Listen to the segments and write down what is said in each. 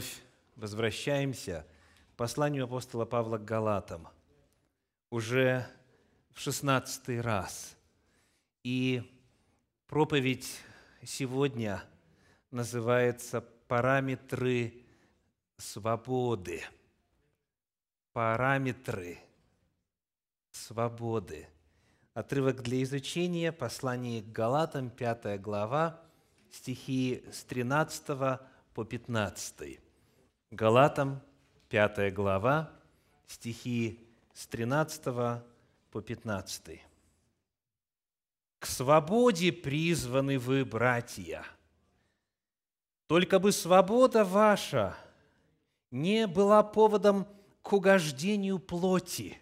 вновь возвращаемся к посланию апостола Павла к Галатам. Уже в шестнадцатый раз. И проповедь сегодня называется «Параметры свободы». Параметры свободы. Отрывок для изучения, послание к Галатам, 5 глава, стихи с 13 по 15. Галатам, 5 глава, стихи с 13 по 15. «К свободе призваны вы, братья, только бы свобода ваша не была поводом к угождению плоти,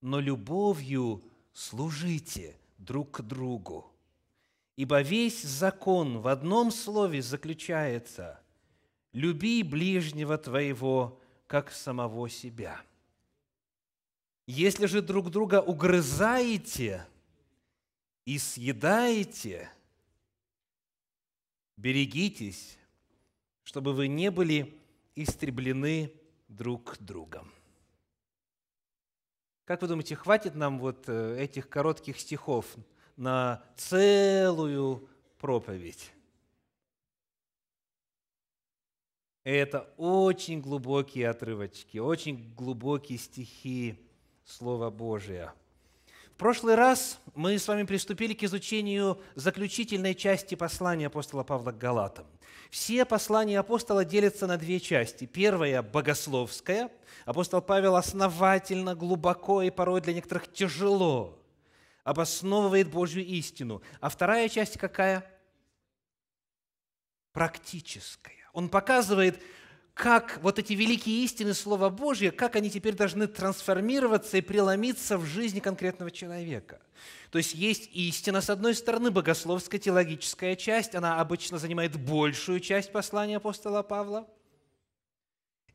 но любовью служите друг другу. Ибо весь закон в одном слове заключается – люби ближнего твоего, как самого себя. Если же друг друга угрызаете и съедаете, берегитесь, чтобы вы не были истреблены друг другом. Как вы думаете, хватит нам вот э, этих коротких стихов на целую проповедь? Это очень глубокие отрывочки, очень глубокие стихи Слова Божия. В прошлый раз мы с вами приступили к изучению заключительной части послания апостола Павла к Галатам. Все послания апостола делятся на две части. Первая – богословская. Апостол Павел основательно, глубоко и порой для некоторых тяжело обосновывает Божью истину. А вторая часть какая? Практическая он показывает, как вот эти великие истины Слова Божьего, как они теперь должны трансформироваться и преломиться в жизни конкретного человека. То есть есть истина, с одной стороны, богословская теологическая часть, она обычно занимает большую часть послания апостола Павла.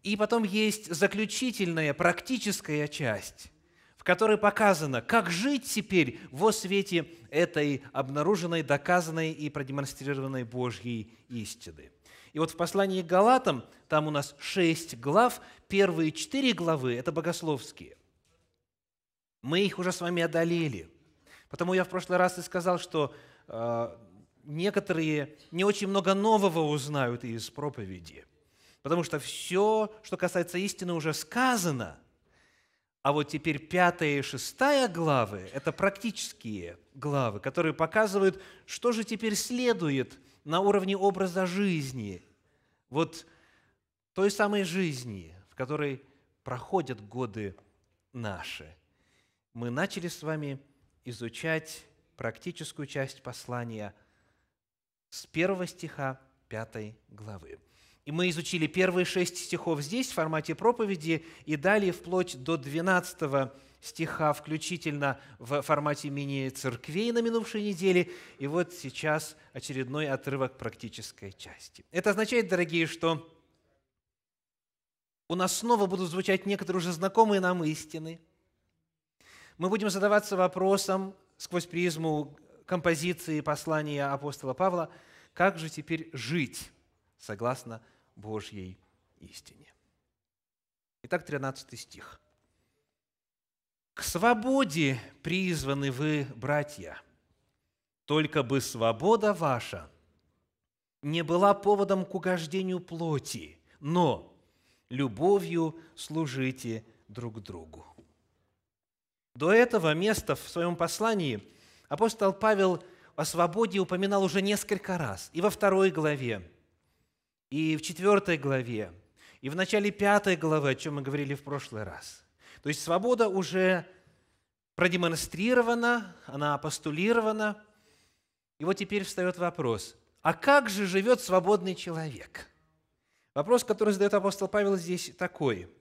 И потом есть заключительная практическая часть, в которой показано, как жить теперь во свете этой обнаруженной, доказанной и продемонстрированной Божьей истины. И вот в послании к Галатам, там у нас шесть глав, первые четыре главы – это богословские. Мы их уже с вами одолели. Потому я в прошлый раз и сказал, что э, некоторые не очень много нового узнают из проповеди. Потому что все, что касается истины, уже сказано. А вот теперь пятая и шестая главы – это практические главы, которые показывают, что же теперь следует – на уровне образа жизни, вот той самой жизни, в которой проходят годы наши. Мы начали с вами изучать практическую часть послания с первого стиха пятой главы. И мы изучили первые шесть стихов здесь в формате проповеди и далее вплоть до 12 стиха включительно в формате мини-церквей на минувшей неделе. И вот сейчас очередной отрывок практической части. Это означает, дорогие, что у нас снова будут звучать некоторые уже знакомые нам истины. Мы будем задаваться вопросом сквозь призму композиции послания апостола Павла, как же теперь жить согласно Божьей истине. Итак, 13 стих. «К свободе призваны вы, братья, только бы свобода ваша не была поводом к угождению плоти, но любовью служите друг другу». До этого места в своем послании апостол Павел о свободе упоминал уже несколько раз. И во второй главе, и в 4 главе, и в начале 5 главы, о чем мы говорили в прошлый раз. То есть свобода уже продемонстрирована, она постулирована. И вот теперь встает вопрос, а как же живет свободный человек? Вопрос, который задает апостол Павел здесь такой.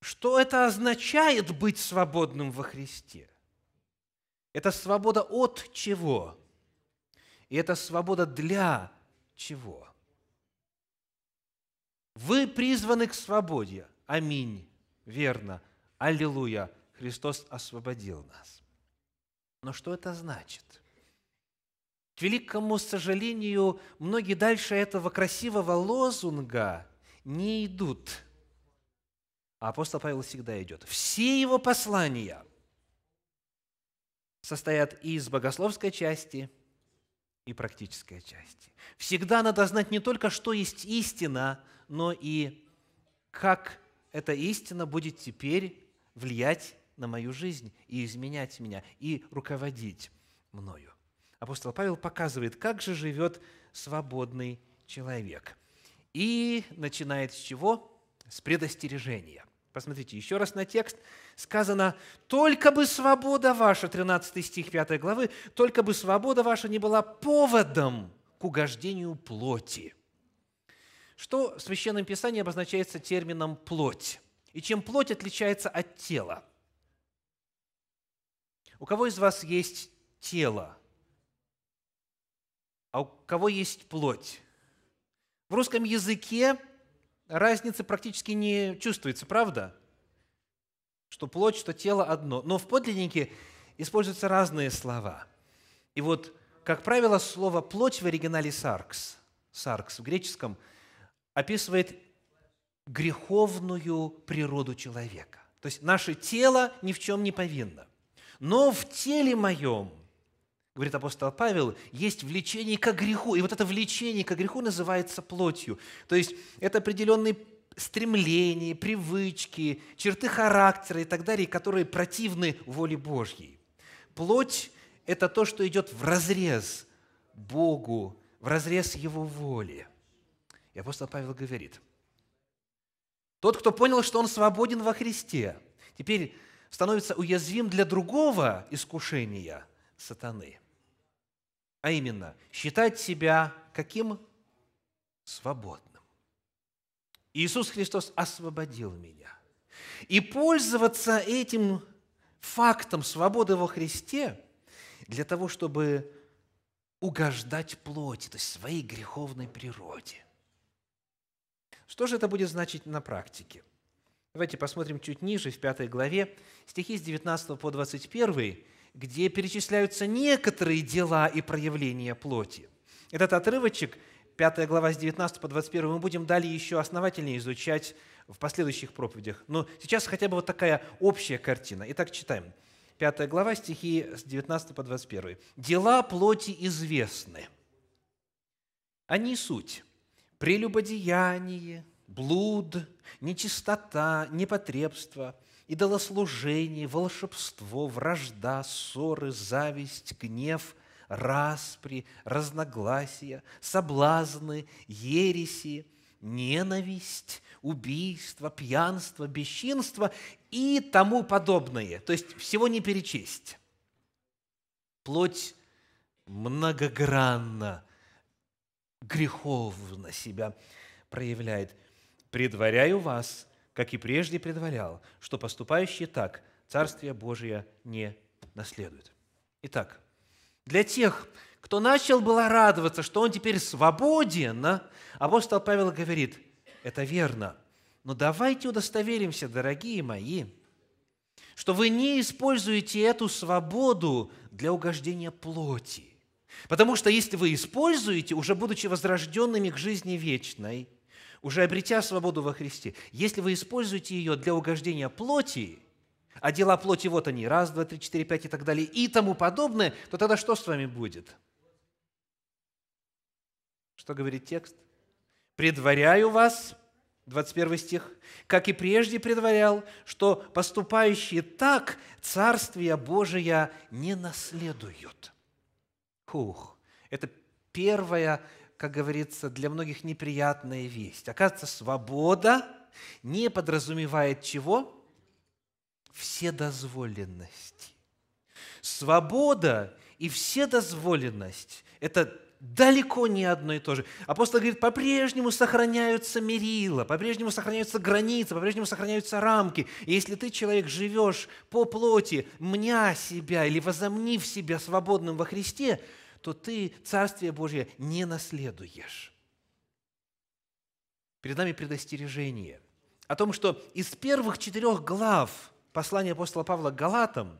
Что это означает быть свободным во Христе? Это свобода от чего? И это свобода для чего? Вы призваны к свободе. Аминь. Верно. Аллилуйя. Христос освободил нас. Но что это значит? К великому сожалению, многие дальше этого красивого лозунга не идут. А апостол Павел всегда идет. Все его послания состоят из богословской части и практической части. Всегда надо знать не только, что есть истина, но и как эта истина будет теперь влиять на мою жизнь и изменять меня, и руководить мною. Апостол Павел показывает, как же живет свободный человек. И начинает с чего? С предостережения. Посмотрите еще раз на текст. Сказано, «Только бы свобода ваша», 13 стих 5 главы, «только бы свобода ваша не была поводом к угождению плоти». Что в Священном Писании обозначается термином «плоть»? И чем плоть отличается от тела? У кого из вас есть тело? А у кого есть плоть? В русском языке разницы практически не чувствуется, правда? Что плоть, что тело одно. Но в подлиннике используются разные слова. И вот, как правило, слово «плоть» в оригинале «саркс», «саркс» в греческом – описывает греховную природу человека. То есть наше тело ни в чем не повинно. Но в теле моем, говорит апостол Павел, есть влечение к греху. И вот это влечение к греху называется плотью. То есть это определенные стремления, привычки, черты характера и так далее, которые противны воле Божьей. Плоть – это то, что идет в разрез Богу, в разрез Его воли. И апостол Павел говорит, тот, кто понял, что он свободен во Христе, теперь становится уязвим для другого искушения сатаны. А именно, считать себя каким? Свободным. Иисус Христос освободил меня. И пользоваться этим фактом свободы во Христе для того, чтобы угождать плоти, то есть своей греховной природе. Что же это будет значить на практике? Давайте посмотрим чуть ниже, в пятой главе, стихи с 19 по 21, где перечисляются некоторые дела и проявления плоти. Этот отрывочек, 5 глава с 19 по 21, мы будем далее еще основательнее изучать в последующих проповедях. Но сейчас хотя бы вот такая общая картина. Итак, читаем. 5 глава, стихи с 19 по 21. «Дела плоти известны. Они суть прелюбодеяние, блуд, нечистота, непотребство, идолослужение, волшебство, вражда, ссоры, зависть, гнев, распри, разногласия, соблазны, ереси, ненависть, убийство, пьянство, бесчинство и тому подобное. То есть всего не перечесть. Плоть многогранна – греховно себя проявляет. «Предваряю вас, как и прежде предварял, что поступающие так Царствие Божие не наследует». Итак, для тех, кто начал было радоваться, что он теперь свободен, а, апостол Павел говорит, это верно, но давайте удостоверимся, дорогие мои, что вы не используете эту свободу для угождения плоти, Потому что если вы используете, уже будучи возрожденными к жизни вечной, уже обретя свободу во Христе, если вы используете ее для угождения плоти, а дела плоти вот они, раз, два, три, четыре, пять и так далее, и тому подобное, то тогда что с вами будет? Что говорит текст? «Предваряю вас 21 стих, «как и прежде предварял, что поступающие так Царствие Божие не наследуют». Фух, это первая, как говорится, для многих неприятная весть. Оказывается, свобода не подразумевает чего? Вседозволенности. Свобода и вседозволенность – это далеко не одно и то же. Апостол говорит, по-прежнему сохраняются мерила, по-прежнему сохраняются границы, по-прежнему сохраняются рамки. И если ты, человек, живешь по плоти, мня себя или возомнив себя свободным во Христе, то ты Царствие Божье не наследуешь. Перед нами предостережение о том, что из первых четырех глав послания апостола Павла к Галатам,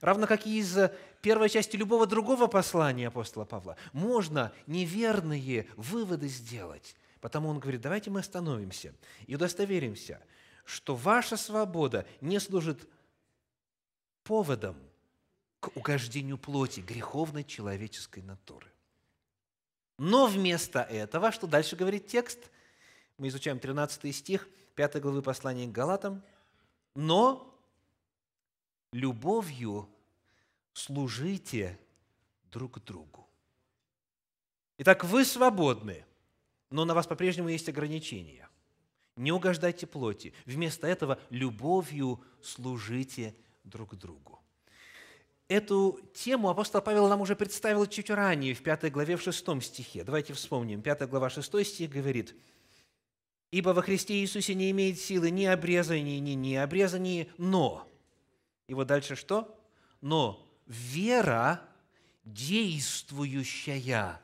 равно как и из первой части любого другого послания апостола Павла, можно неверные выводы сделать. Потому он говорит, давайте мы остановимся и удостоверимся, что ваша свобода не служит поводом к угождению плоти, греховной человеческой натуры. Но вместо этого, что дальше говорит текст, мы изучаем 13 стих 5 главы послания к Галатам, но любовью служите друг другу. Итак, вы свободны, но на вас по-прежнему есть ограничения. Не угождайте плоти. Вместо этого любовью служите друг другу. Эту тему апостол Павел нам уже представил чуть ранее, в 5 главе, в 6 стихе. Давайте вспомним. 5 глава, 6 стих говорит, «Ибо во Христе Иисусе не имеет силы ни обрезания, ни необрезания, но...» И вот дальше что? «Но вера, действующая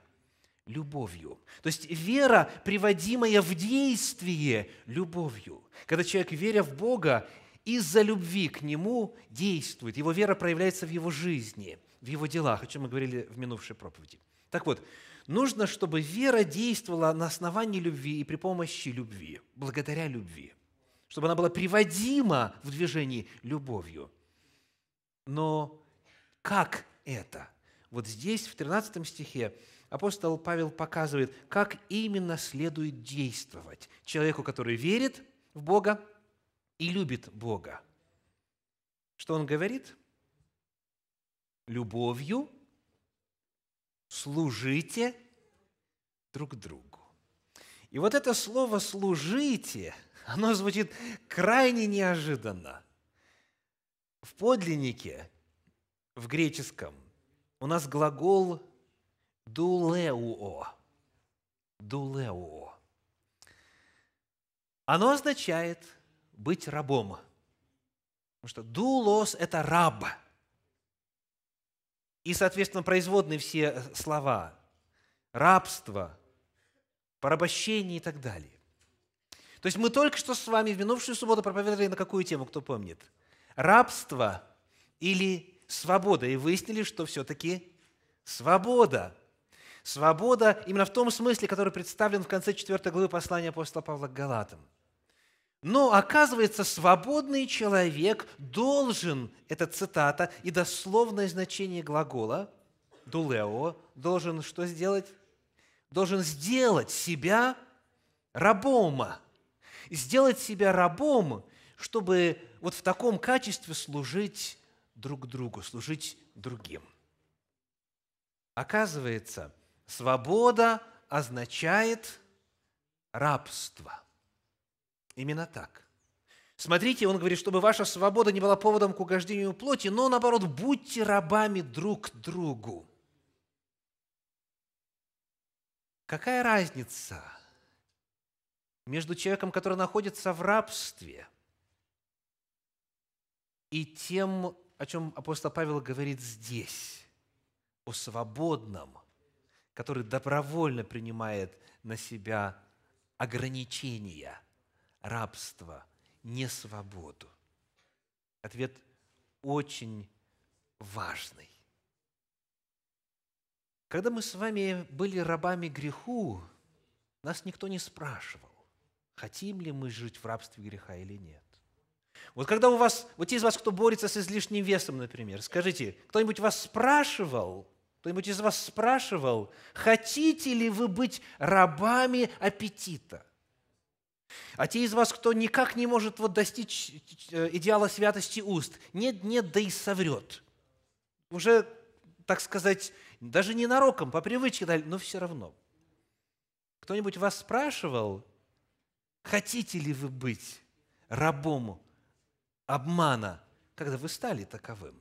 любовью. То есть вера, приводимая в действие любовью. Когда человек, веря в Бога, из-за любви к Нему действует. Его вера проявляется в его жизни, в его делах, о чем мы говорили в минувшей проповеди. Так вот, нужно, чтобы вера действовала на основании любви и при помощи любви, благодаря любви, чтобы она была приводима в движении любовью. Но как это? Вот здесь, в 13 стихе, апостол Павел показывает, как именно следует действовать человеку, который верит в Бога и любит Бога. Что он говорит? Любовью служите друг другу. И вот это слово «служите», оно звучит крайне неожиданно. В подлиннике в греческом у нас глагол «дулеуо». «Дулеуо». Оно означает быть рабом. Потому что «дулос» – это раб. И, соответственно, производные все слова – рабство, порабощение и так далее. То есть мы только что с вами в минувшую субботу проповедовали на какую тему, кто помнит? Рабство или свобода. И выяснили, что все-таки свобода. Свобода именно в том смысле, который представлен в конце 4 главы послания апостола Павла к Галатам. Но оказывается, свободный человек должен, это цитата и дословное значение глагола «дулео», должен что сделать? Должен сделать себя рабом. Сделать себя рабом, чтобы вот в таком качестве служить друг другу, служить другим. Оказывается, свобода означает рабство. Именно так. Смотрите, он говорит, чтобы ваша свобода не была поводом к угождению плоти, но наоборот, будьте рабами друг другу. Какая разница между человеком, который находится в рабстве, и тем, о чем апостол Павел говорит здесь, о свободном, который добровольно принимает на себя ограничения, рабство, несвободу. Ответ очень важный. Когда мы с вами были рабами греху, нас никто не спрашивал, хотим ли мы жить в рабстве греха или нет. Вот когда у вас, вот те из вас, кто борется с излишним весом, например, скажите, кто-нибудь вас спрашивал, кто-нибудь из вас спрашивал, хотите ли вы быть рабами аппетита? А те из вас, кто никак не может вот достичь э, идеала святости уст, нет, нет, да и соврет. Уже, так сказать, даже ненароком, по привычке, но все равно. Кто-нибудь вас спрашивал, хотите ли вы быть рабом обмана, когда вы стали таковым.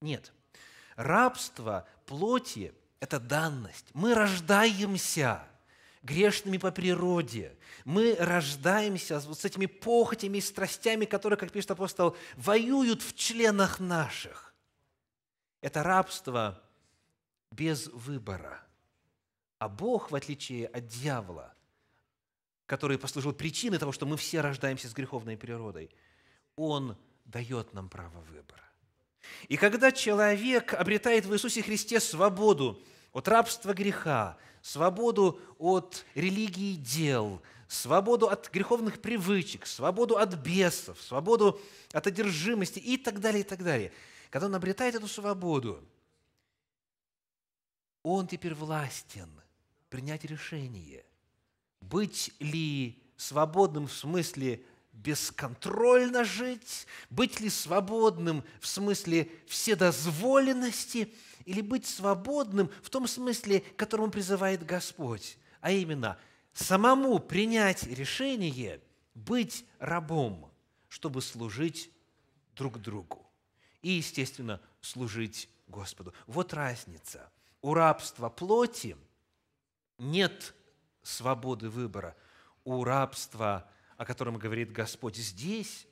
Нет. Рабство плоти – это данность. Мы рождаемся грешными по природе. Мы рождаемся вот с этими похотями и страстями, которые, как пишет апостол, воюют в членах наших. Это рабство без выбора. А Бог, в отличие от дьявола, который послужил причиной того, что мы все рождаемся с греховной природой – он дает нам право выбора. И когда человек обретает в Иисусе Христе свободу от рабства греха, свободу от религии дел, свободу от греховных привычек, свободу от бесов, свободу от одержимости и так далее, и так далее. Когда он обретает эту свободу, он теперь властен принять решение, быть ли свободным в смысле бесконтрольно жить, быть ли свободным в смысле вседозволенности или быть свободным в том смысле, к которому призывает Господь, а именно самому принять решение быть рабом, чтобы служить друг другу и, естественно, служить Господу. Вот разница. У рабства плоти нет свободы выбора, у рабства – о котором говорит Господь. Здесь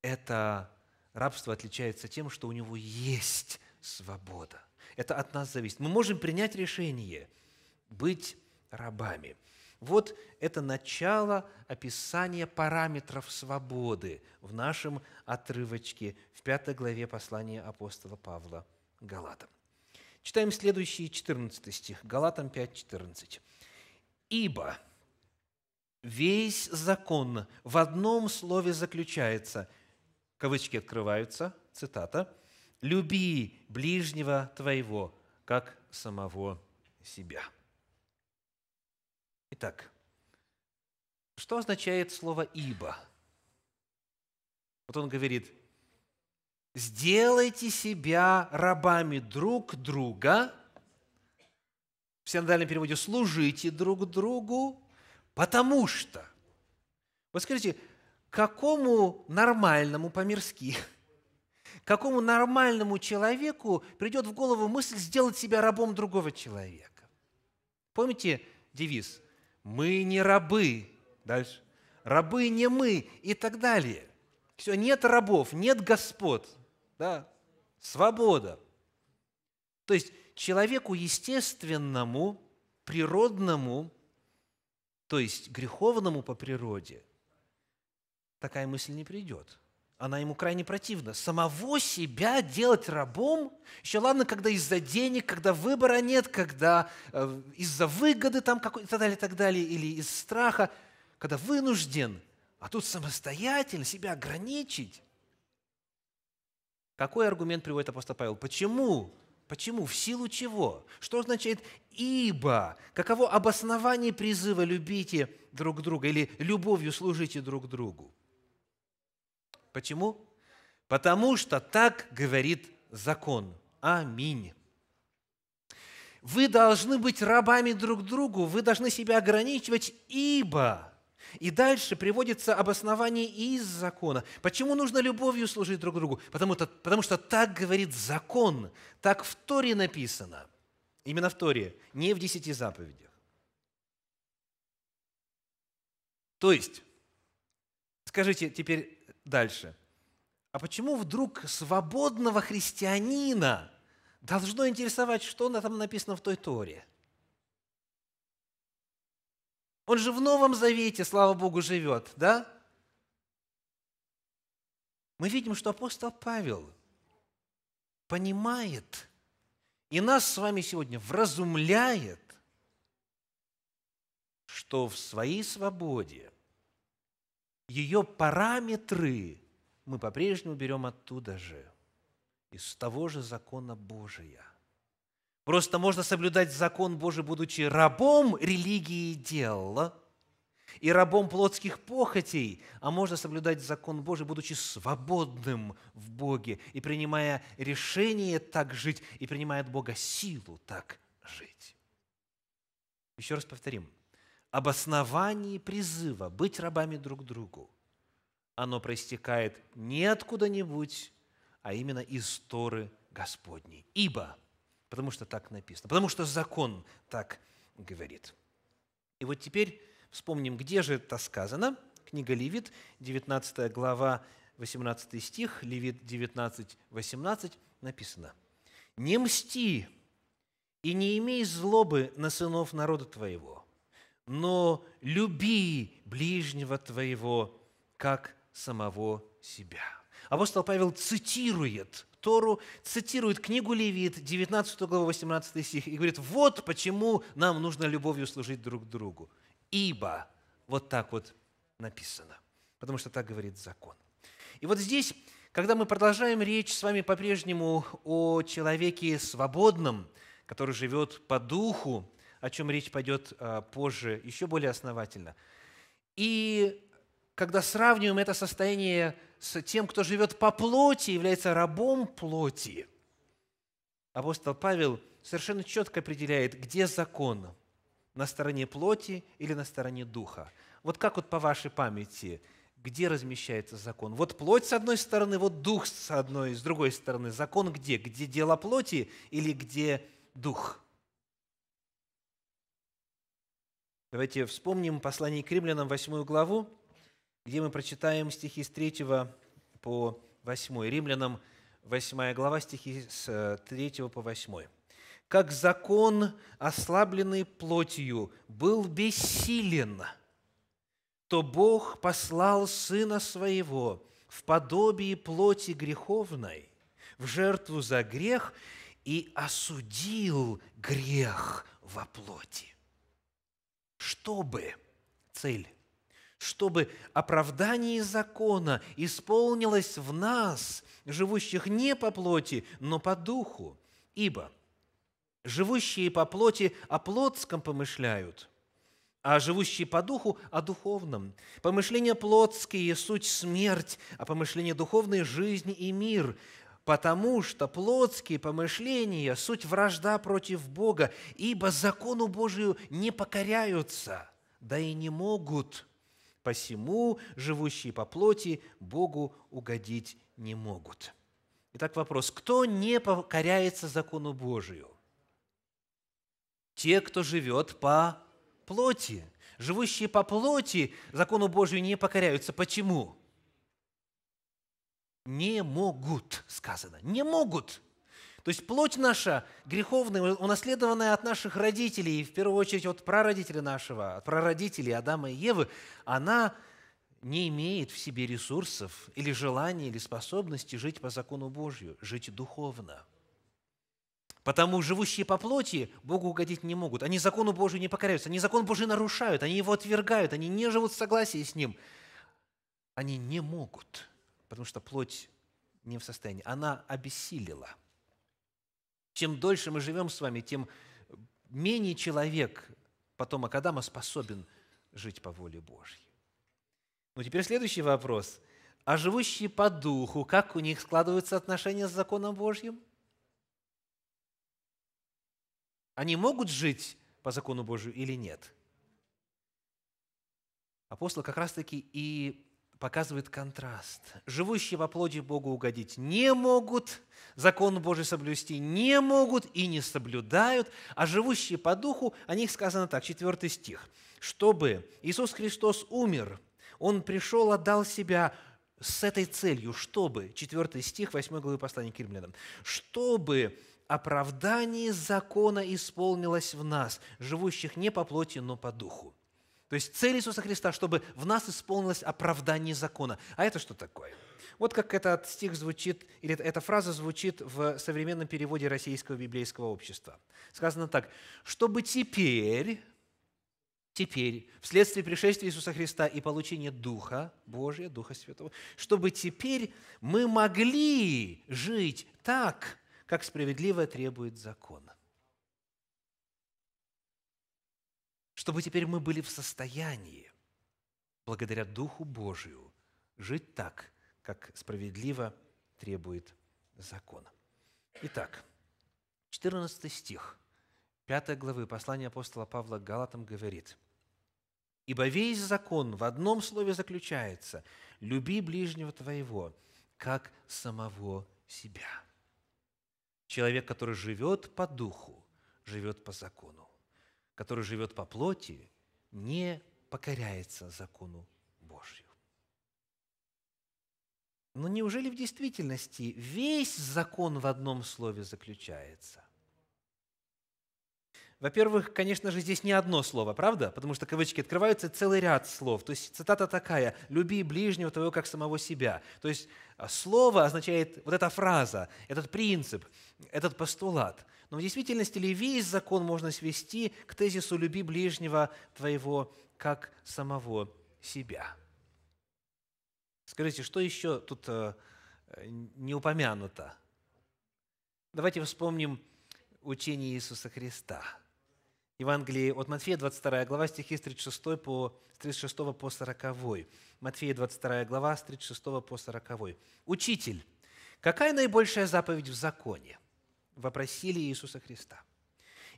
это рабство отличается тем, что у него есть свобода. Это от нас зависит. Мы можем принять решение быть рабами. Вот это начало описания параметров свободы в нашем отрывочке в пятой главе послания апостола Павла Галатам. Читаем следующий 14 стих, Галатам 5, 14. «Ибо весь закон в одном слове заключается. Кавычки открываются, цитата. «Люби ближнего твоего, как самого себя». Итак, что означает слово «ибо»? Вот он говорит, «Сделайте себя рабами друг друга». В синодальном переводе «служите друг другу Потому что, вот скажите, какому нормальному по-мирски, какому нормальному человеку придет в голову мысль сделать себя рабом другого человека? Помните девиз «Мы не рабы», дальше «Рабы не мы» и так далее. Все, нет рабов, нет господ, да, свобода. То есть человеку естественному, природному – то есть греховному по природе такая мысль не придет. Она ему крайне противна. Самого себя делать рабом, еще ладно, когда из-за денег, когда выбора нет, когда э, из-за выгоды там какой и так далее, и так далее, или из страха, когда вынужден, а тут самостоятельно себя ограничить. Какой аргумент приводит апостол Павел? Почему Почему? В силу чего? Что означает «ибо»? Каково обоснование призыва «любите друг друга» или «любовью служите друг другу»? Почему? Потому что так говорит закон. Аминь. Вы должны быть рабами друг другу, вы должны себя ограничивать, ибо и дальше приводится обоснование из закона. Почему нужно любовью служить друг другу? Потому, -то, потому что так говорит закон, так в Торе написано. Именно в Торе, не в десяти заповедях. То есть, скажите теперь дальше, а почему вдруг свободного христианина должно интересовать, что там написано в той Торе – он же в Новом Завете, слава Богу, живет, да? Мы видим, что апостол Павел понимает и нас с вами сегодня вразумляет, что в своей свободе ее параметры мы по-прежнему берем оттуда же, из того же закона Божия – Просто можно соблюдать закон Божий, будучи рабом религии дел и рабом плотских похотей, а можно соблюдать закон Божий, будучи свободным в Боге и принимая решение так жить, и принимая от Бога силу так жить. Еще раз повторим. Об основании призыва быть рабами друг другу, оно проистекает не откуда-нибудь, а именно из Торы Господней. Ибо – потому что так написано, потому что закон так говорит. И вот теперь вспомним, где же это сказано. Книга Левит, 19 глава, 18 стих, Левит 19, 18 написано. «Не мсти и не имей злобы на сынов народа твоего, но люби ближнего твоего, как самого себя». Апостол Павел цитирует Тору, цитирует книгу Левит, 19 глава, 18 стих, и говорит, вот почему нам нужно любовью служить друг другу. Ибо вот так вот написано. Потому что так говорит закон. И вот здесь, когда мы продолжаем речь с вами по-прежнему о человеке свободном, который живет по духу, о чем речь пойдет а, позже, еще более основательно. И когда сравниваем это состояние с тем, кто живет по плоти, является рабом плоти. Апостол Павел совершенно четко определяет, где закон – на стороне плоти или на стороне духа. Вот как вот по вашей памяти, где размещается закон? Вот плоть с одной стороны, вот дух с одной, с другой стороны. Закон где? Где дело плоти или где дух? Давайте вспомним послание к римлянам, 8 главу, где мы прочитаем стихи с 3 по 8. Римлянам 8 глава, стихи с 3 э, по 8. «Как закон, ослабленный плотью, был бессилен, то Бог послал Сына Своего в подобии плоти греховной, в жертву за грех и осудил грех во плоти, чтобы цель чтобы оправдание закона исполнилось в нас, живущих не по плоти, но по духу. Ибо живущие по плоти о плотском помышляют, а живущие по духу – о духовном. Помышления плотские – суть смерть, а помышления духовные – жизнь и мир потому что плотские помышления – суть вражда против Бога, ибо закону Божию не покоряются, да и не могут – Посему живущие по плоти Богу угодить не могут». Итак, вопрос, кто не покоряется закону Божию? Те, кто живет по плоти. Живущие по плоти закону Божию не покоряются. Почему? Не могут, сказано. Не могут. То есть плоть наша греховная, унаследованная от наших родителей, и в первую очередь от прародителя нашего, от прародителей Адама и Евы, она не имеет в себе ресурсов или желания, или способности жить по закону Божью, жить духовно. Потому живущие по плоти Богу угодить не могут. Они закону Божию не покоряются, они закон Божий нарушают, они его отвергают, они не живут в согласии с ним. Они не могут, потому что плоть не в состоянии. Она обессилила – чем дольше мы живем с вами, тем менее человек, потомок Адама, способен жить по воле Божьей. Ну, теперь следующий вопрос. А живущие по духу, как у них складываются отношения с законом Божьим? Они могут жить по закону Божию или нет? Апостол как раз-таки и показывает контраст. Живущие во плоти Богу угодить не могут, закон Божий соблюсти не могут и не соблюдают, а живущие по духу, о них сказано так, 4 стих. «Чтобы Иисус Христос умер, Он пришел, отдал Себя с этой целью, чтобы, 4 стих 8 главы послания к римлянам, чтобы оправдание закона исполнилось в нас, живущих не по плоти, но по духу. То есть цель Иисуса Христа, чтобы в нас исполнилось оправдание закона. А это что такое? Вот как этот стих звучит, или эта фраза звучит в современном переводе российского библейского общества. Сказано так, чтобы теперь, теперь, вследствие пришествия Иисуса Христа и получения Духа Божия, Духа Святого, чтобы теперь мы могли жить так, как справедливо требует закон. чтобы теперь мы были в состоянии, благодаря Духу Божию, жить так, как справедливо требует закон. Итак, 14 стих 5 главы послания апостола Павла к Галатам говорит, «Ибо весь закон в одном слове заключается – люби ближнего твоего, как самого себя». Человек, который живет по духу, живет по закону который живет по плоти, не покоряется закону Божью. Но неужели в действительности весь закон в одном слове заключается? Во-первых, конечно же, здесь не одно слово, правда? Потому что кавычки открываются, целый ряд слов. То есть цитата такая «люби ближнего твоего, как самого себя». То есть а, слово означает вот эта фраза, этот принцип, этот постулат. Но в действительности ли весь закон можно свести к тезису «люби ближнего твоего, как самого себя». Скажите, что еще тут э, не упомянуто? Давайте вспомним учение Иисуса Христа – Евангелии от Матфея, 22 глава, стихи с 36 по, с 36 по 40. Матфея, 22 глава, с 36 по 40. «Учитель, какая наибольшая заповедь в законе?» – вопросили Иисуса Христа.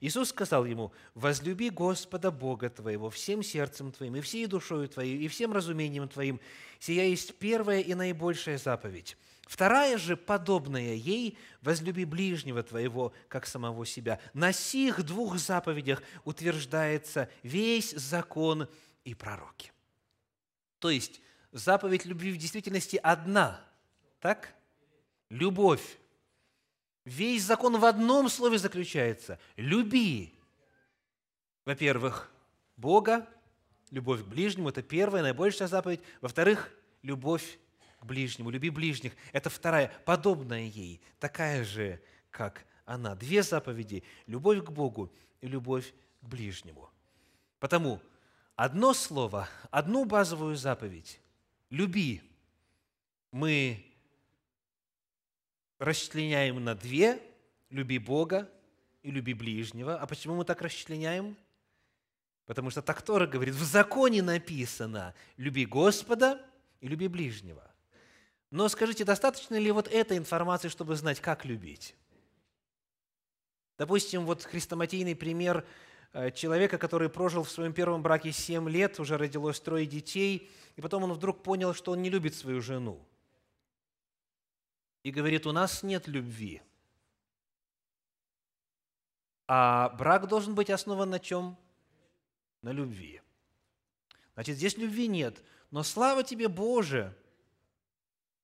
Иисус сказал ему, «Возлюби Господа Бога твоего всем сердцем твоим, и всей душою твоей, и всем разумением твоим. Сия есть первая и наибольшая заповедь. Вторая же, подобная ей, возлюби ближнего твоего, как самого себя. На сих двух заповедях утверждается весь закон и пророки. То есть заповедь любви в действительности одна, так? Любовь. Весь закон в одном слове заключается. Люби, во-первых, Бога, любовь к ближнему – это первая, наибольшая заповедь. Во-вторых, любовь к ближнему, люби ближних. Это вторая, подобная ей, такая же, как она. Две заповеди – любовь к Богу и любовь к ближнему. Потому одно слово, одну базовую заповедь – люби – мы расчленяем на две – люби Бога и люби ближнего. А почему мы так расчленяем? Потому что так Тора говорит, в законе написано «люби Господа и люби ближнего». Но скажите, достаточно ли вот этой информации, чтобы знать, как любить? Допустим, вот хрестоматийный пример э, человека, который прожил в своем первом браке 7 лет, уже родилось трое детей, и потом он вдруг понял, что он не любит свою жену. И говорит, у нас нет любви. А брак должен быть основан на чем? На любви. Значит, здесь любви нет. Но слава тебе, Боже,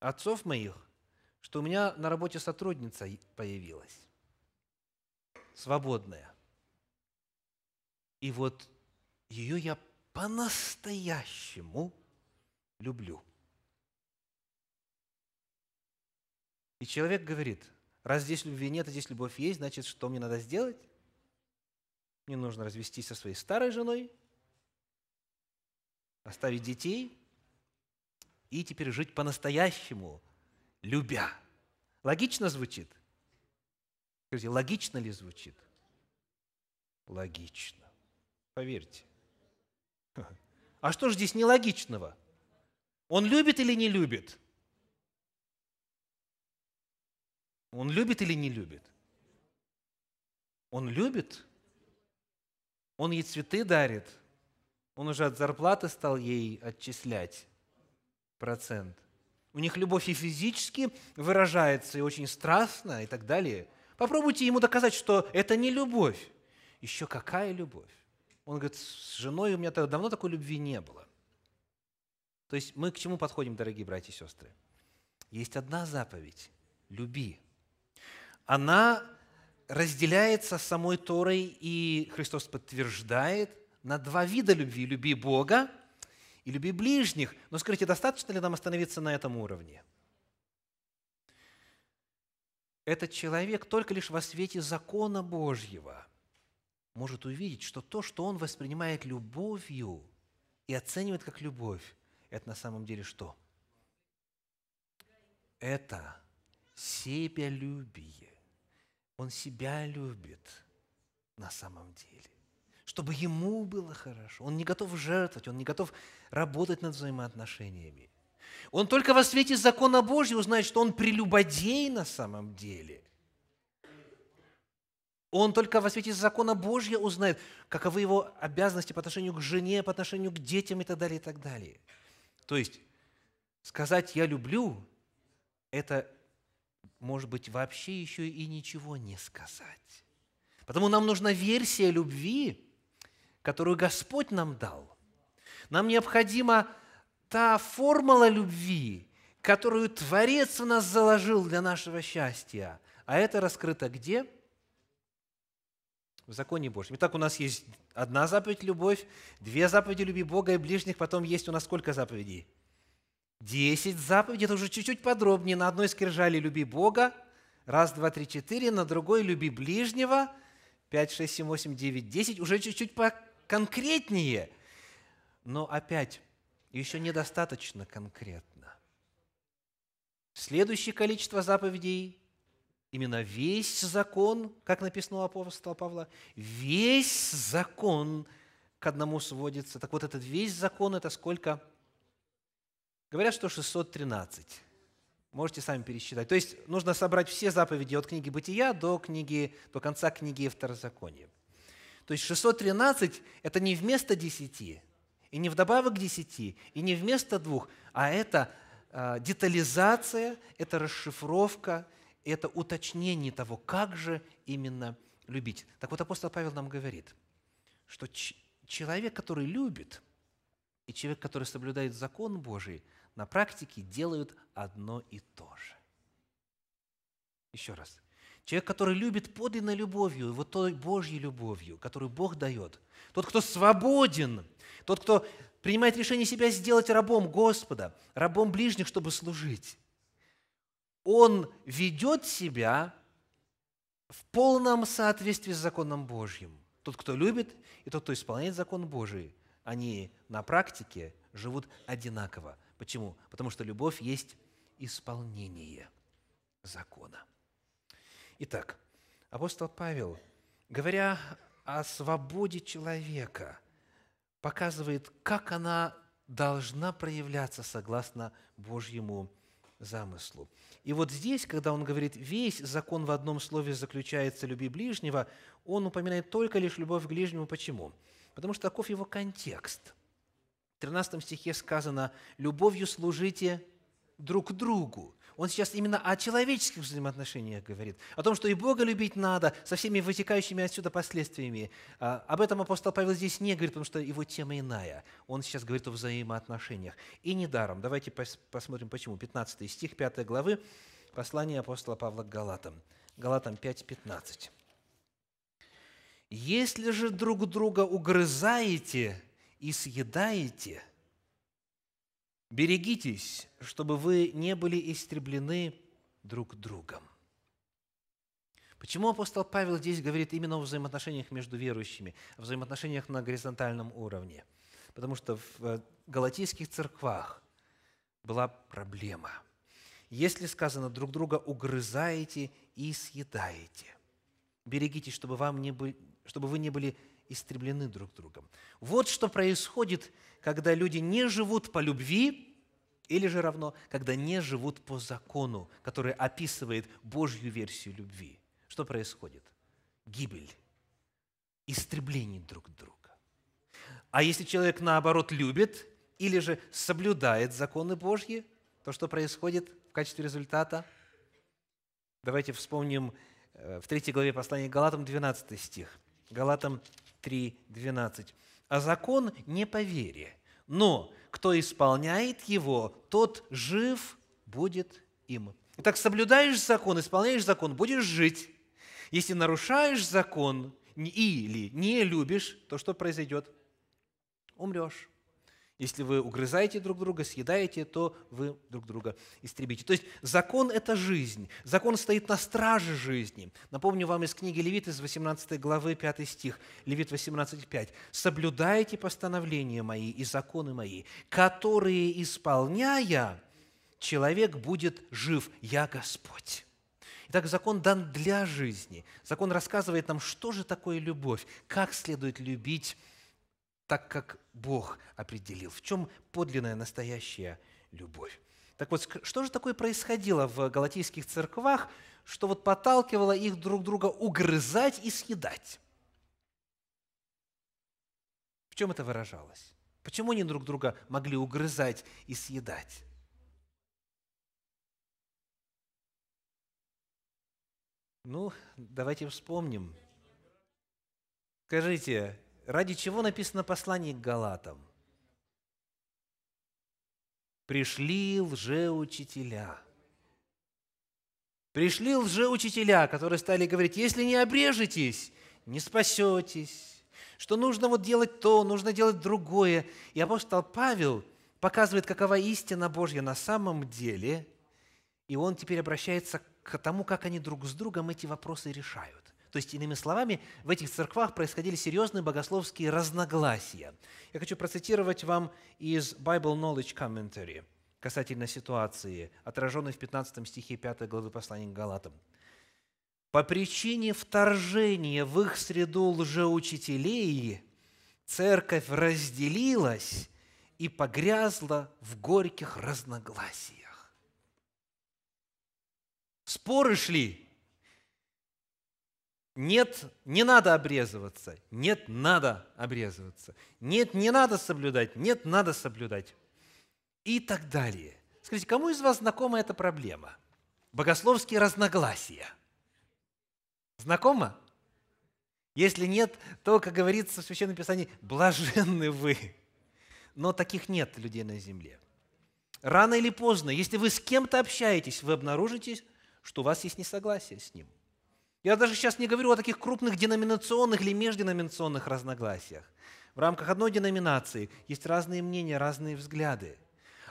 отцов моих, что у меня на работе сотрудница появилась, свободная. И вот ее я по-настоящему люблю. И человек говорит, раз здесь любви нет, а здесь любовь есть, значит, что мне надо сделать? Мне нужно развестись со своей старой женой, оставить детей, и теперь жить по-настоящему, любя. Логично звучит? Скажите, логично ли звучит? Логично. Поверьте. А что же здесь нелогичного? Он любит или не любит? Он любит или не любит? Он любит. Он ей цветы дарит. Он уже от зарплаты стал ей отчислять процент. У них любовь и физически выражается, и очень страстно, и так далее. Попробуйте ему доказать, что это не любовь. Еще какая любовь? Он говорит, с женой у меня давно такой любви не было. То есть мы к чему подходим, дорогие братья и сестры? Есть одна заповедь – люби. Она разделяется самой Торой, и Христос подтверждает на два вида любви. Люби Бога – и люби ближних. Но скажите, достаточно ли нам остановиться на этом уровне? Этот человек только лишь во свете закона Божьего может увидеть, что то, что он воспринимает любовью и оценивает как любовь, это на самом деле что? Это себялюбие. Он себя любит на самом деле, чтобы ему было хорошо. Он не готов жертвовать, он не готов работать над взаимоотношениями. Он только во свете закона Божьего узнает, что он прелюбодей на самом деле. Он только во свете закона Божьего узнает, каковы его обязанности по отношению к жене, по отношению к детям и так далее, и так далее. То есть сказать «я люблю» – это, может быть, вообще еще и ничего не сказать. Потому нам нужна версия любви, которую Господь нам дал, нам необходима та формула любви, которую Творец в нас заложил для нашего счастья. А это раскрыто где? В законе Божьем. Итак, у нас есть одна заповедь – любовь, две заповеди – люби Бога и ближних, потом есть у нас сколько заповедей? Десять заповедей, это уже чуть-чуть подробнее. На одной скрижали – люби Бога, раз, два, три, четыре, на другой – люби ближнего, пять, шесть, семь, восемь, девять, десять, уже чуть-чуть поконкретнее – но опять еще недостаточно конкретно. Следующее количество заповедей, именно весь закон, как написано у апостола Павла, весь закон к одному сводится. Так вот, этот весь закон – это сколько? Говорят, что 613. Можете сами пересчитать. То есть нужно собрать все заповеди от книги Бытия до, книги, до конца книги Второзакония. То есть 613 – это не вместо 10, и не вдобавок к десяти, и не вместо двух, а это а, детализация, это расшифровка, это уточнение того, как же именно любить. Так вот апостол Павел нам говорит, что человек, который любит, и человек, который соблюдает закон Божий, на практике делают одно и то же. Еще раз. Человек, который любит подлинной любовью, вот той Божьей любовью, которую Бог дает, тот, кто свободен тот, кто принимает решение себя сделать рабом Господа, рабом ближних, чтобы служить, он ведет себя в полном соответствии с законом Божьим. Тот, кто любит, и тот, кто исполняет закон Божий, они на практике живут одинаково. Почему? Потому что любовь есть исполнение закона. Итак, апостол Павел, говоря о свободе человека – показывает, как она должна проявляться согласно Божьему замыслу. И вот здесь, когда он говорит «весь закон в одном слове заключается люби ближнего», он упоминает только лишь любовь к ближнему. Почему? Потому что таков его контекст. В 13 стихе сказано «любовью служите друг другу» он сейчас именно о человеческих взаимоотношениях говорит, о том, что и Бога любить надо со всеми вытекающими отсюда последствиями. А, об этом апостол Павел здесь не говорит, потому что его тема иная. Он сейчас говорит о взаимоотношениях. И недаром. Давайте посмотрим, почему. 15 стих 5 главы послания апостола Павла к Галатам. Галатам 5, 15. «Если же друг друга угрызаете и съедаете – Берегитесь, чтобы вы не были истреблены друг другом. Почему апостол Павел здесь говорит именно о взаимоотношениях между верующими, о взаимоотношениях на горизонтальном уровне? Потому что в э, галатийских церквах была проблема. Если сказано друг друга угрызаете и съедаете, берегитесь, чтобы, вам не были, чтобы вы не были истреблены друг другом. Вот что происходит, когда люди не живут по любви, или же равно, когда не живут по закону, который описывает Божью версию любви. Что происходит? Гибель, истребление друг друга. А если человек, наоборот, любит или же соблюдает законы Божьи, то что происходит в качестве результата? Давайте вспомним э, в 3 главе послания Галатам 12 стих. Галатам 3.12. «А закон не по вере, но кто исполняет его, тот жив будет им». Итак, соблюдаешь закон, исполняешь закон, будешь жить. Если нарушаешь закон или не любишь, то что произойдет? Умрешь. Если вы угрызаете друг друга, съедаете, то вы друг друга истребите. То есть закон – это жизнь. Закон стоит на страже жизни. Напомню вам из книги Левит из 18 главы 5 стих, Левит 18.5. «Соблюдайте постановления мои и законы мои, которые, исполняя, человек будет жив. Я Господь». Итак, закон дан для жизни. Закон рассказывает нам, что же такое любовь, как следует любить так, как Бог определил. В чем подлинная, настоящая любовь? Так вот, что же такое происходило в галатийских церквах, что вот подталкивало их друг друга угрызать и съедать? В чем это выражалось? Почему они друг друга могли угрызать и съедать? Ну, давайте вспомним. Скажите, ради чего написано послание к Галатам? Пришли лжеучителя. Пришли лжеучителя, которые стали говорить, если не обрежетесь, не спасетесь, что нужно вот делать то, нужно делать другое. И апостол Павел показывает, какова истина Божья на самом деле, и он теперь обращается к тому, как они друг с другом эти вопросы решают. То есть, иными словами, в этих церквах происходили серьезные богословские разногласия. Я хочу процитировать вам из Bible Knowledge Commentary касательно ситуации, отраженной в 15 стихе 5 главы послания к Галатам. «По причине вторжения в их среду лжеучителей церковь разделилась и погрязла в горьких разногласиях». Споры шли – нет, не надо обрезываться. Нет, надо обрезываться. Нет, не надо соблюдать. Нет, надо соблюдать. И так далее. Скажите, кому из вас знакома эта проблема? Богословские разногласия. Знакома? Если нет, то, как говорится в Священном Писании, блаженны вы. Но таких нет людей на земле. Рано или поздно, если вы с кем-то общаетесь, вы обнаружите, что у вас есть несогласие с ним. Я даже сейчас не говорю о таких крупных деноминационных или межденоминационных разногласиях. В рамках одной деноминации есть разные мнения, разные взгляды.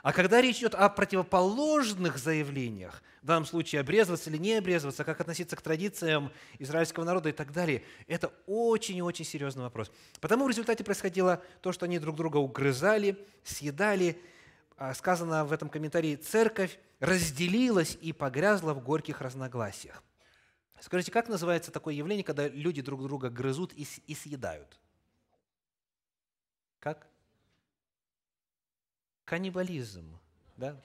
А когда речь идет о противоположных заявлениях, в данном случае обрезываться или не обрезываться, как относиться к традициям израильского народа и так далее, это очень и очень серьезный вопрос. Потому в результате происходило то, что они друг друга угрызали, съедали. А сказано в этом комментарии, церковь разделилась и погрязла в горьких разногласиях. Скажите, как называется такое явление, когда люди друг друга грызут и, и съедают? Как? Каннибализм. Да?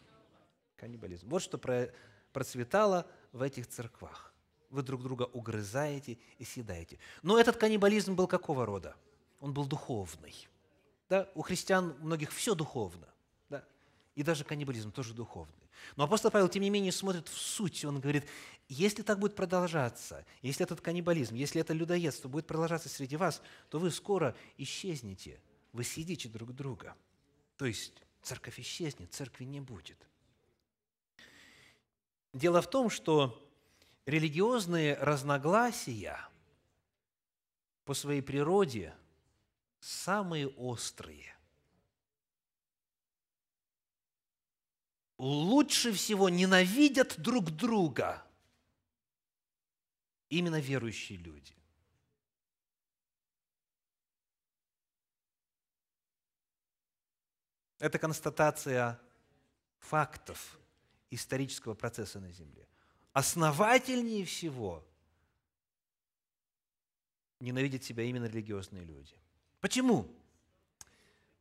Каннибализм. Вот что про, процветало в этих церквах. Вы друг друга угрызаете и съедаете. Но этот каннибализм был какого рода? Он был духовный. Да? У христиан многих все духовно. И даже каннибализм тоже духовный. Но апостол Павел, тем не менее, смотрит в суть. Он говорит, если так будет продолжаться, если этот каннибализм, если это людоедство будет продолжаться среди вас, то вы скоро исчезнете, вы съедите друг друга. То есть церковь исчезнет, церкви не будет. Дело в том, что религиозные разногласия по своей природе самые острые – лучше всего ненавидят друг друга именно верующие люди. Это констатация фактов исторического процесса на Земле. Основательнее всего ненавидят себя именно религиозные люди. Почему?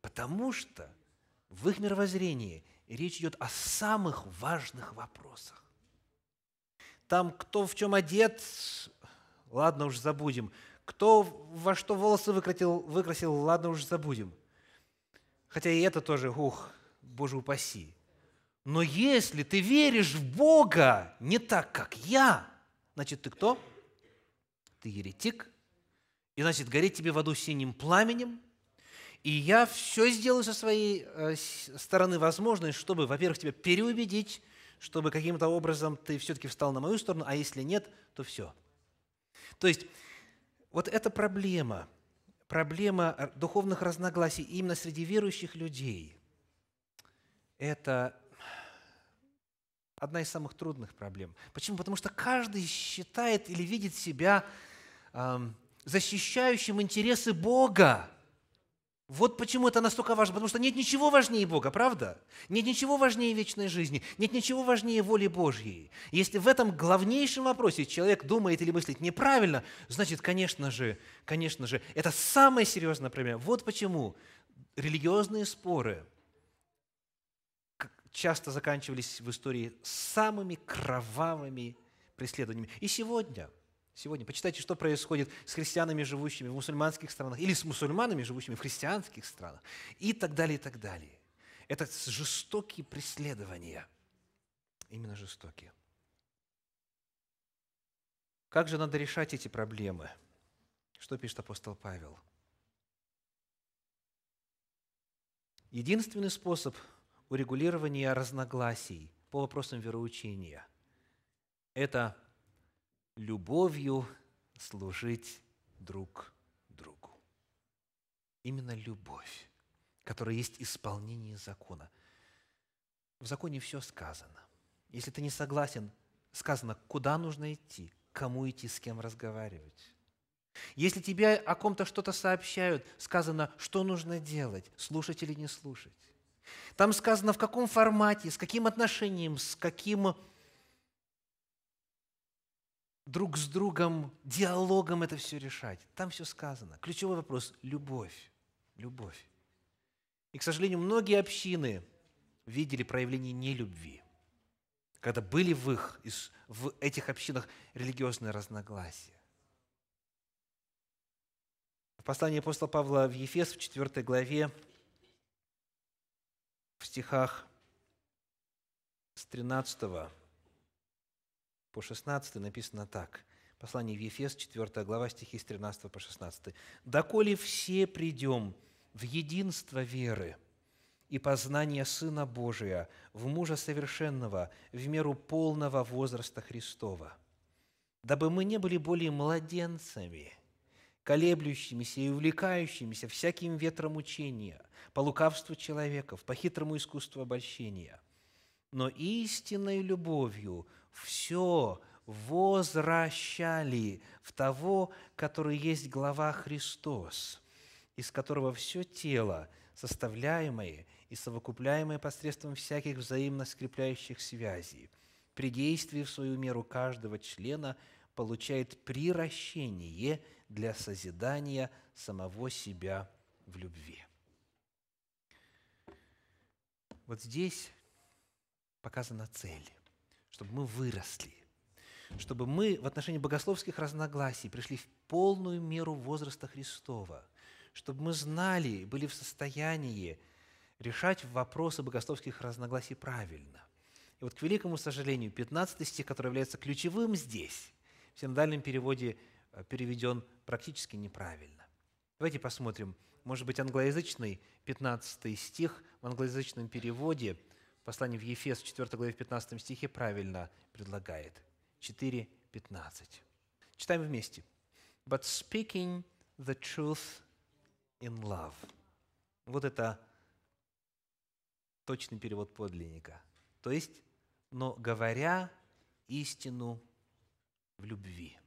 Потому что в их мировоззрении – речь идет о самых важных вопросах. Там кто в чем одет, ладно уж забудем. Кто во что волосы выкратил, выкрасил, ладно уж забудем. Хотя и это тоже, ух, Боже упаси. Но если ты веришь в Бога не так, как я, значит, ты кто? Ты еретик, и значит, гореть тебе в аду синим пламенем – и я все сделаю со своей э, стороны возможное, чтобы, во-первых, тебя переубедить, чтобы каким-то образом ты все-таки встал на мою сторону, а если нет, то все. То есть вот эта проблема, проблема э, духовных разногласий именно среди верующих людей, это одна из самых трудных проблем. Почему? Потому что каждый считает или видит себя эм, защищающим интересы Бога. Вот почему это настолько важно, потому что нет ничего важнее Бога, правда? Нет ничего важнее вечной жизни, нет ничего важнее воли Божьей. Если в этом главнейшем вопросе человек думает или мыслит неправильно, значит, конечно же, конечно же, это самое серьезное проблема. Вот почему религиозные споры часто заканчивались в истории самыми кровавыми преследованиями. И сегодня – сегодня. Почитайте, что происходит с христианами, живущими в мусульманских странах, или с мусульманами, живущими в христианских странах, и так далее, и так далее. Это жестокие преследования. Именно жестокие. Как же надо решать эти проблемы? Что пишет апостол Павел? Единственный способ урегулирования разногласий по вопросам вероучения – это любовью служить друг другу. Именно любовь, которая есть исполнение закона. В законе все сказано. Если ты не согласен, сказано, куда нужно идти, кому идти, с кем разговаривать. Если тебе о ком-то что-то сообщают, сказано, что нужно делать, слушать или не слушать. Там сказано, в каком формате, с каким отношением, с каким друг с другом, диалогом это все решать. Там все сказано. Ключевой вопрос – любовь. Любовь. И, к сожалению, многие общины видели проявление нелюбви, когда были в, их, в этих общинах религиозные разногласия. В послании апостола Павла в Ефес в 4 главе в стихах с 13 по 16 написано так. Послание в Ефес, 4 глава, стихи с 13 по 16. «Доколе все придем в единство веры и познание Сына Божия, в мужа совершенного, в меру полного возраста Христова, дабы мы не были более младенцами, колеблющимися и увлекающимися всяким ветром учения, по лукавству человеков, по хитрому искусству обольщения, но истинной любовью – все возвращали в того, который есть глава Христос, из которого все тело, составляемое и совокупляемое посредством всяких взаимно скрепляющих связей, при действии в свою меру каждого члена получает приращение для созидания самого себя в любви. Вот здесь показана цель чтобы мы выросли, чтобы мы в отношении богословских разногласий пришли в полную меру возраста Христова, чтобы мы знали, были в состоянии решать вопросы богословских разногласий правильно. И вот, к великому сожалению, 15 стих, который является ключевым здесь, в синодальном переводе э, переведен практически неправильно. Давайте посмотрим. Может быть, англоязычный 15 стих в англоязычном переводе – послание в Ефес, 4 главе, в 15 стихе правильно предлагает. 4.15. Читаем вместе. «But speaking the truth in love». Вот это точный перевод подлинника. То есть, но говоря истину в любви.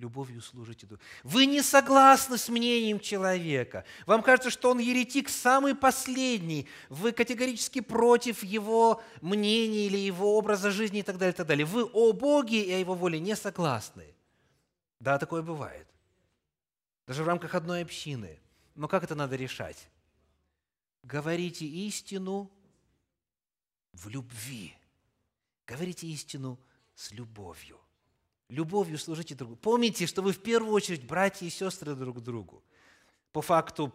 любовью служите Духу. Вы не согласны с мнением человека. Вам кажется, что он еретик самый последний. Вы категорически против его мнения или его образа жизни и так далее, и так далее. Вы о Боге и о его воле не согласны. Да, такое бывает. Даже в рамках одной общины. Но как это надо решать? Говорите истину в любви. Говорите истину с любовью – любовью служите другу. Помните, что вы в первую очередь братья и сестры друг другу. По факту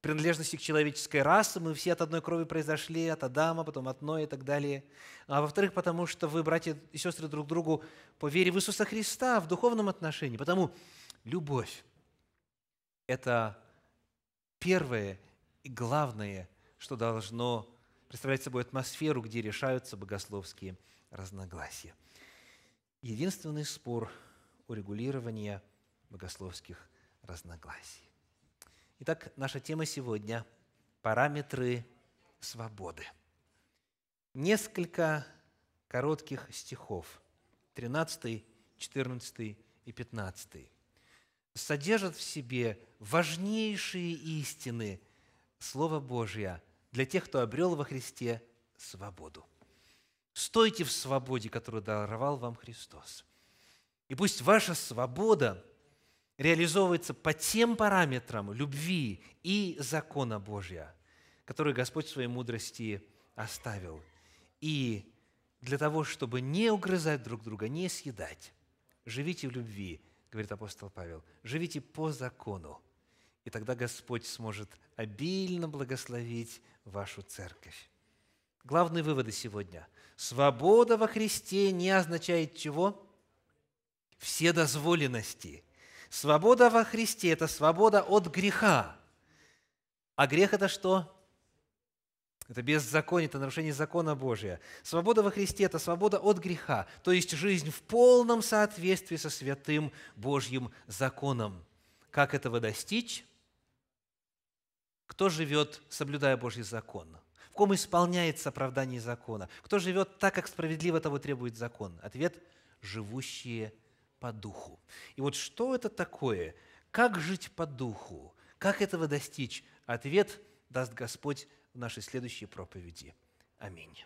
принадлежности к человеческой расе, мы все от одной крови произошли, от Адама, потом от Ноя и так далее. А во-вторых, потому что вы, братья и сестры, друг другу по вере в Иисуса Христа в духовном отношении. Потому любовь – это первое и главное, что должно представлять собой атмосферу, где решаются богословские разногласия единственный спор урегулирования богословских разногласий. Итак, наша тема сегодня – параметры свободы. Несколько коротких стихов, 13, 14 и 15, содержат в себе важнейшие истины Слова Божия для тех, кто обрел во Христе свободу – Стойте в свободе, которую даровал вам Христос. И пусть ваша свобода реализовывается по тем параметрам любви и закона Божья, который Господь в своей мудрости оставил. И для того, чтобы не угрызать друг друга, не съедать, живите в любви, говорит апостол Павел, живите по закону, и тогда Господь сможет обильно благословить вашу церковь. Главные выводы сегодня – Свобода во Христе не означает чего? Вседозволенности. Свобода во Христе – это свобода от греха. А грех – это что? Это беззаконие, это нарушение закона Божия. Свобода во Христе – это свобода от греха, то есть жизнь в полном соответствии со святым Божьим законом. Как этого достичь? Кто живет, соблюдая Божий закон? – ком исполняется оправдание закона? Кто живет так, как справедливо того требует закон? Ответ – живущие по духу. И вот что это такое? Как жить по духу? Как этого достичь? Ответ даст Господь в нашей следующей проповеди. Аминь.